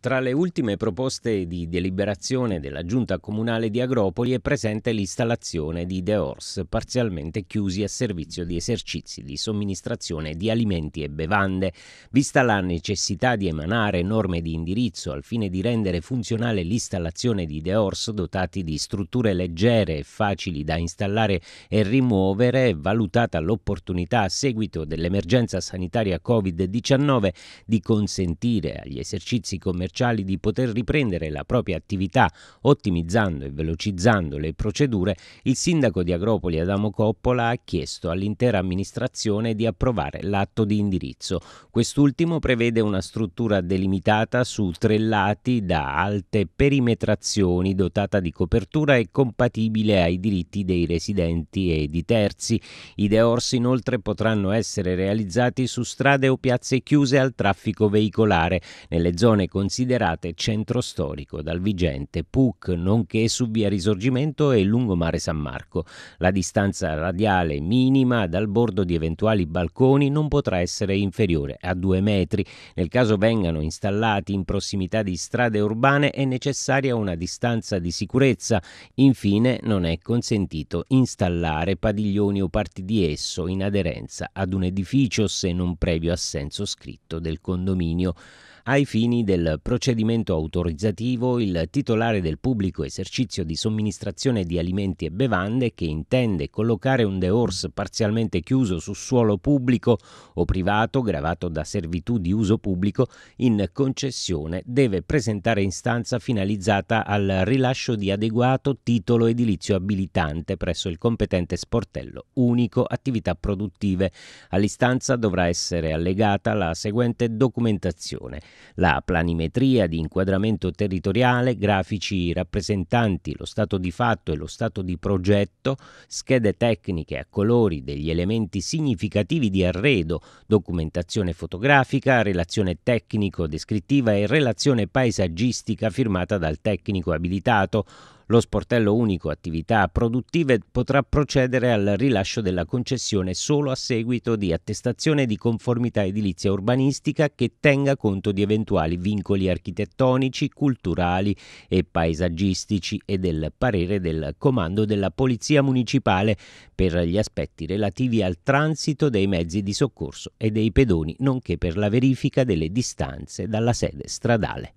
Tra le ultime proposte di deliberazione della giunta comunale di Agropoli è presente l'installazione di deors parzialmente chiusi a servizio di esercizi di somministrazione di alimenti e bevande. Vista la necessità di emanare norme di indirizzo al fine di rendere funzionale l'installazione di deors dotati di strutture leggere e facili da installare e rimuovere, valutata l'opportunità a seguito dell'emergenza sanitaria Covid-19 di consentire agli esercizi commerciali commerciali di poter riprendere la propria attività ottimizzando e velocizzando le procedure, il sindaco di Agropoli Adamo Coppola ha chiesto all'intera amministrazione di approvare l'atto di indirizzo. Quest'ultimo prevede una struttura delimitata su tre lati da alte perimetrazioni dotata di copertura e compatibile ai diritti dei residenti e di terzi. I deorsi inoltre potranno essere realizzati su strade o piazze chiuse al traffico veicolare, nelle zone considerate considerate centro storico dal Vigente, Puc, nonché su via Risorgimento e lungomare San Marco. La distanza radiale minima dal bordo di eventuali balconi non potrà essere inferiore a due metri. Nel caso vengano installati in prossimità di strade urbane è necessaria una distanza di sicurezza. Infine non è consentito installare padiglioni o parti di esso in aderenza ad un edificio se non previo assenso scritto del condominio ai fini del procedimento autorizzativo il titolare del pubblico esercizio di somministrazione di alimenti e bevande che intende collocare un dehors parzialmente chiuso su suolo pubblico o privato gravato da servitù di uso pubblico in concessione deve presentare istanza finalizzata al rilascio di adeguato titolo edilizio abilitante presso il competente sportello unico attività produttive. All'istanza dovrà essere allegata la seguente documentazione: la planimetria simmetria di inquadramento territoriale, grafici rappresentanti lo stato di fatto e lo stato di progetto, schede tecniche a colori degli elementi significativi di arredo, documentazione fotografica, relazione tecnico-descrittiva e relazione paesaggistica firmata dal tecnico abilitato, lo sportello unico attività produttive potrà procedere al rilascio della concessione solo a seguito di attestazione di conformità edilizia urbanistica che tenga conto di eventuali vincoli architettonici, culturali e paesaggistici e del parere del comando della Polizia Municipale per gli aspetti relativi al transito dei mezzi di soccorso e dei pedoni, nonché per la verifica delle distanze dalla sede stradale.